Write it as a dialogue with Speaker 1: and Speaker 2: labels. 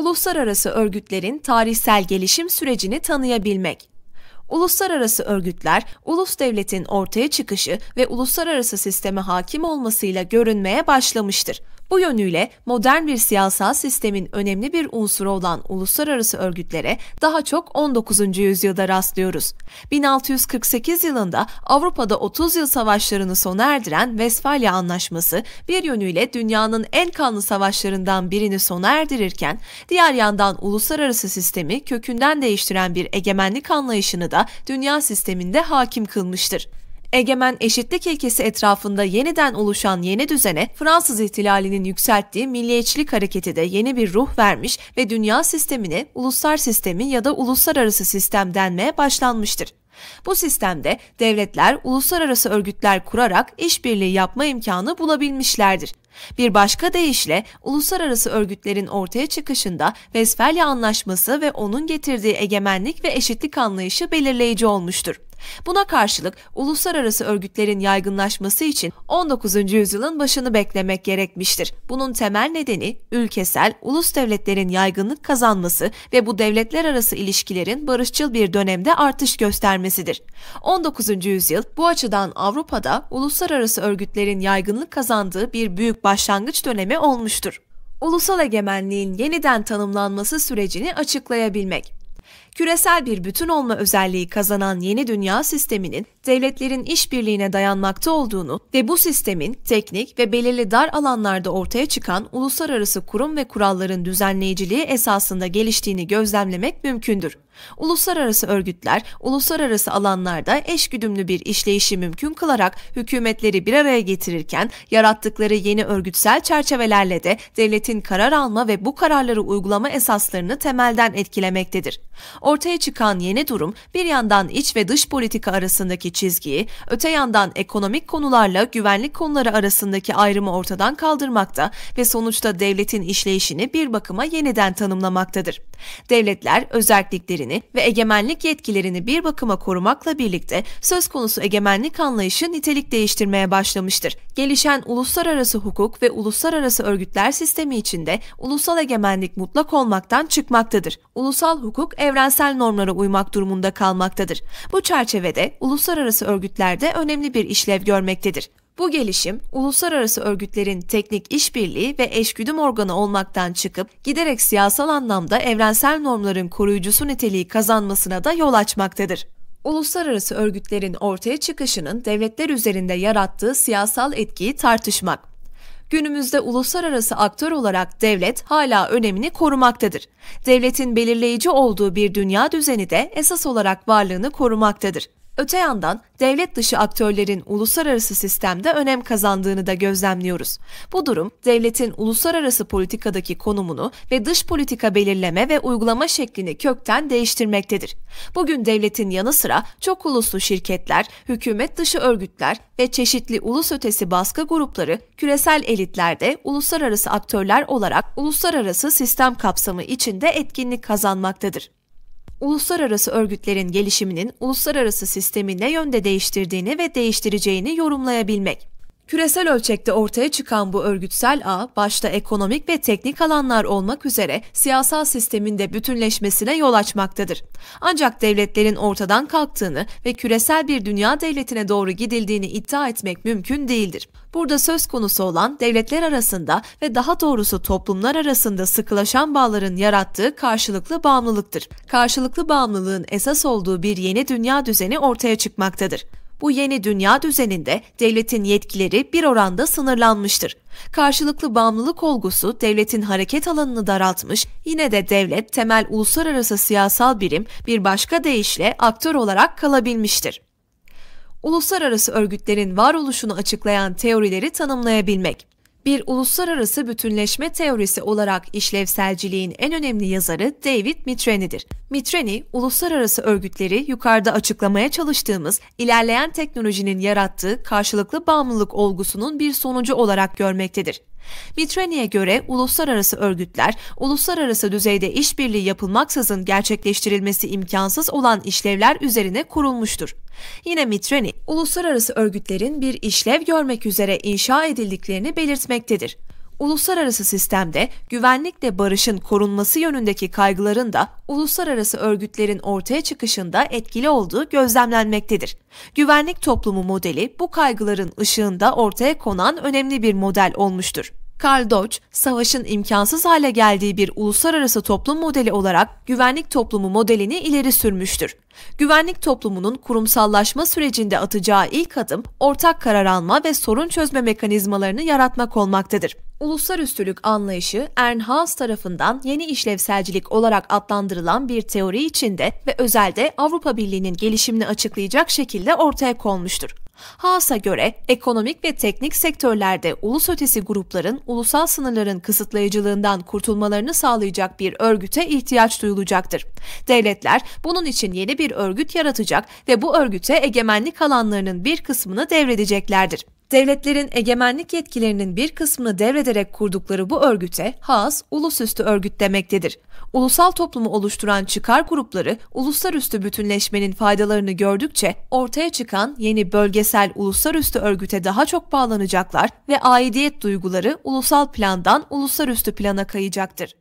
Speaker 1: uluslararası örgütlerin tarihsel gelişim sürecini tanıyabilmek. Uluslararası örgütler, ulus devletin ortaya çıkışı ve uluslararası sisteme hakim olmasıyla görünmeye başlamıştır. Bu yönüyle modern bir siyasal sistemin önemli bir unsuru olan uluslararası örgütlere daha çok 19. yüzyılda rastlıyoruz. 1648 yılında Avrupa'da 30 yıl savaşlarını sona erdiren Vesfalya Anlaşması bir yönüyle dünyanın en kanlı savaşlarından birini sona erdirirken, diğer yandan uluslararası sistemi kökünden değiştiren bir egemenlik anlayışını da dünya sisteminde hakim kılmıştır. Egemen eşitlik ilkesi etrafında yeniden oluşan yeni düzene Fransız ihtilalinin yükselttiği milliyetçilik hareketi de yeni bir ruh vermiş ve dünya sistemini, uluslar sistemi ya da uluslararası sistem denmeye başlanmıştır. Bu sistemde devletler uluslararası örgütler kurarak işbirliği yapma imkanı bulabilmişlerdir. Bir başka deyişle uluslararası örgütlerin ortaya çıkışında Vesfalya Anlaşması ve onun getirdiği egemenlik ve eşitlik anlayışı belirleyici olmuştur. Buna karşılık uluslararası örgütlerin yaygınlaşması için 19. yüzyılın başını beklemek gerekmiştir. Bunun temel nedeni ülkesel, ulus devletlerin yaygınlık kazanması ve bu devletler arası ilişkilerin barışçıl bir dönemde artış göstermesidir. 19. yüzyıl bu açıdan Avrupa'da uluslararası örgütlerin yaygınlık kazandığı bir büyük başlangıç dönemi olmuştur ulusal egemenliğin yeniden tanımlanması sürecini açıklayabilmek. Küresel bir bütün olma özelliği kazanan yeni dünya sisteminin devletlerin işbirliğine dayanmakta olduğunu ve bu sistemin teknik ve belirli dar alanlarda ortaya çıkan uluslararası kurum ve kuralların düzenleyiciliği esasında geliştiğini gözlemlemek mümkündür. Uluslararası örgütler, uluslararası alanlarda eşgüdümlü bir işleyişi mümkün kılarak hükümetleri bir araya getirirken yarattıkları yeni örgütsel çerçevelerle de devletin karar alma ve bu kararları uygulama esaslarını temelden etkilemektedir. Ortaya çıkan yeni durum bir yandan iç ve dış politika arasındaki çizgiyi, öte yandan ekonomik konularla güvenlik konuları arasındaki ayrımı ortadan kaldırmakta ve sonuçta devletin işleyişini bir bakıma yeniden tanımlamaktadır. Devletler özelliklerini ve egemenlik yetkilerini bir bakıma korumakla birlikte söz konusu egemenlik anlayışı nitelik değiştirmeye başlamıştır. Gelişen uluslararası hukuk ve uluslararası örgütler sistemi içinde ulusal egemenlik mutlak olmaktan çıkmaktadır. Ulusal hukuk evrensel normlara uymak durumunda kalmaktadır. Bu çerçevede uluslararası örgütlerde önemli bir işlev görmektedir. Bu gelişim uluslararası örgütlerin teknik işbirliği ve eşgüdüm organı olmaktan çıkıp giderek siyasal anlamda evrensel normların koruyucusu niteliği kazanmasına da yol açmaktadır uluslararası örgütlerin ortaya çıkışının devletler üzerinde yarattığı siyasal etkiyi tartışmak. Günümüzde uluslararası aktör olarak devlet hala önemini korumaktadır. Devletin belirleyici olduğu bir dünya düzeni de esas olarak varlığını korumaktadır. Öte yandan devlet dışı aktörlerin uluslararası sistemde önem kazandığını da gözlemliyoruz. Bu durum devletin uluslararası politikadaki konumunu ve dış politika belirleme ve uygulama şeklini kökten değiştirmektedir. Bugün devletin yanı sıra çok uluslu şirketler, hükümet dışı örgütler ve çeşitli ulus ötesi baskı grupları küresel elitlerde uluslararası aktörler olarak uluslararası sistem kapsamı içinde etkinlik kazanmaktadır uluslararası örgütlerin gelişiminin uluslararası sistemi ne yönde değiştirdiğini ve değiştireceğini yorumlayabilmek. Küresel ölçekte ortaya çıkan bu örgütsel ağ, başta ekonomik ve teknik alanlar olmak üzere siyasal sistemin de bütünleşmesine yol açmaktadır. Ancak devletlerin ortadan kalktığını ve küresel bir dünya devletine doğru gidildiğini iddia etmek mümkün değildir. Burada söz konusu olan devletler arasında ve daha doğrusu toplumlar arasında sıkılaşan bağların yarattığı karşılıklı bağımlılıktır. Karşılıklı bağımlılığın esas olduğu bir yeni dünya düzeni ortaya çıkmaktadır. Bu yeni dünya düzeninde devletin yetkileri bir oranda sınırlanmıştır. Karşılıklı bağımlılık olgusu devletin hareket alanını daraltmış, yine de devlet temel uluslararası siyasal birim bir başka deyişle aktör olarak kalabilmiştir uluslararası örgütlerin varoluşunu açıklayan teorileri tanımlayabilmek. Bir uluslararası bütünleşme teorisi olarak işlevselciliğin en önemli yazarı David Mitreni'dir. Mitreni, uluslararası örgütleri yukarıda açıklamaya çalıştığımız ilerleyen teknolojinin yarattığı karşılıklı bağımlılık olgusunun bir sonucu olarak görmektedir. Mitreni'ye göre uluslararası örgütler, uluslararası düzeyde işbirliği yapılmaksızın gerçekleştirilmesi imkansız olan işlevler üzerine kurulmuştur. Yine Mitreni, uluslararası örgütlerin bir işlev görmek üzere inşa edildiklerini belirtmektedir uluslararası sistemde güvenlikle barışın korunması yönündeki kaygıların da uluslararası örgütlerin ortaya çıkışında etkili olduğu gözlemlenmektedir. Güvenlik toplumu modeli bu kaygıların ışığında ortaya konan önemli bir model olmuştur. Karl Deutsch, savaşın imkansız hale geldiği bir uluslararası toplum modeli olarak güvenlik toplumu modelini ileri sürmüştür. Güvenlik toplumunun kurumsallaşma sürecinde atacağı ilk adım ortak karar alma ve sorun çözme mekanizmalarını yaratmak olmaktadır. Uluslararasılık anlayışı Ernhaus tarafından yeni işlevselcilik olarak adlandırılan bir teori içinde ve özelde Avrupa Birliği'nin gelişimini açıklayacak şekilde ortaya konmuştur. Haas'a göre ekonomik ve teknik sektörlerde ulus ötesi grupların ulusal sınırların kısıtlayıcılığından kurtulmalarını sağlayacak bir örgüte ihtiyaç duyulacaktır. Devletler bunun için yeni bir örgüt yaratacak ve bu örgüte egemenlik alanlarının bir kısmını devredeceklerdir devletlerin egemenlik yetkilerinin bir kısmını devrederek kurdukları bu örgüte has ulusüstü örgüt demektedir. Ulusal toplumu oluşturan çıkar grupları uluslararası bütünleşmenin faydalarını gördükçe ortaya çıkan yeni bölgesel uluslararası örgüte daha çok bağlanacaklar ve aidiyet duyguları ulusal plandan uluslararası plana kayacaktır.